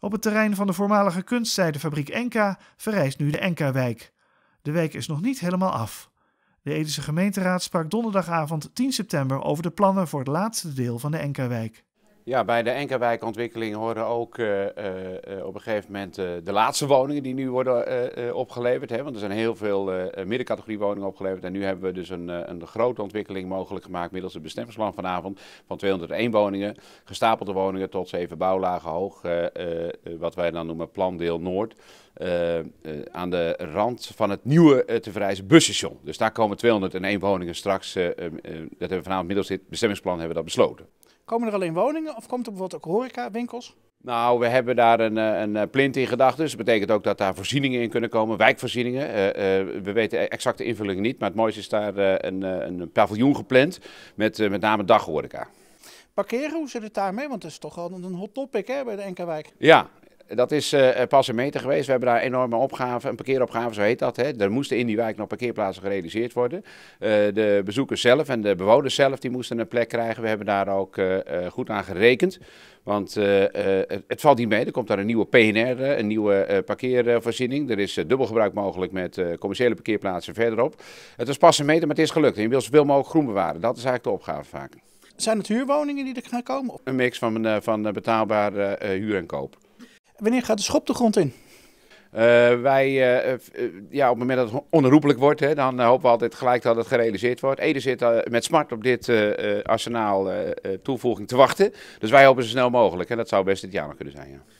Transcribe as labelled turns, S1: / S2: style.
S1: Op het terrein van de voormalige kunstzijdefabriek Enka verrijst nu de Enka-wijk. De wijk is nog niet helemaal af. De Edische gemeenteraad sprak donderdagavond 10 september over de plannen voor het laatste deel van de Enka-wijk.
S2: Ja, bij de Enkerwijkontwikkeling horen ook eh, eh, eh, op een gegeven moment de laatste woningen die nu worden opgeleverd. Hè? Want er zijn heel veel middencategorie woningen opgeleverd. En nu hebben we dus een, een grote ontwikkeling mogelijk gemaakt middels het bestemmingsplan vanavond. Van 201 woningen, gestapelde woningen tot zeven bouwlagen hoog. wat wij dan noemen Plandeel Noord. aan de rand van het nieuwe uh, te verrijzen busstation. Dus daar komen 201 woningen straks. dat hebben we vanavond middels dit bestemmingsplan hebben dat besloten.
S3: Komen er alleen woningen of komt er bijvoorbeeld ook horeca, winkels?
S2: Nou, we hebben daar een, eh, een eh, plint in gedacht, Dus dat betekent ook dat daar voorzieningen in kunnen komen, wijkvoorzieningen. Eh, we weten de exacte invulling niet, maar het mooiste is daar een, een, paviljoen gepland met met name daghoreca.
S3: Parkeren, hoe zit het daarmee? Want dat is toch al een hot topic hè, bij de Enkerwijk.
S2: Ja, dat is uh, pas een meter geweest. We hebben daar enorme opgaven, een parkeeropgave, zo heet dat. Hè. Er moesten in die wijk nog parkeerplaatsen gerealiseerd worden. Eh, de bezoekers zelf en de bewoners zelf die moesten een plek krijgen. We hebben daar ook goed aan gerekend. Want het, het, valt niet mee. Er komt daar een nieuwe PNR, een nieuwe parkeervoorziening. Er is dubbelgebruik mogelijk met commerciële parkeerplaatsen verderop. Het was pas een meter, maar het is gelukt. En je wil zoveel mogelijk groen bewaren. Dat is eigenlijk de opgave vaak. Zijn het huurwoningen die er gaan komen? Een mix van, van betaalbare huur en koop. Wanneer gaat de schop de grond in? Eh, wij, eh, eh, ja, op het moment dat het onherroepelijk wordt, hè, dan hopen we altijd gelijk dat het gerealiseerd wordt. Ede zit met smart op dit arsenaal toevoeging te wachten. Dus wij hopen zo snel mogelijk. En dat zou best dit jaar nog kunnen zijn. Ja.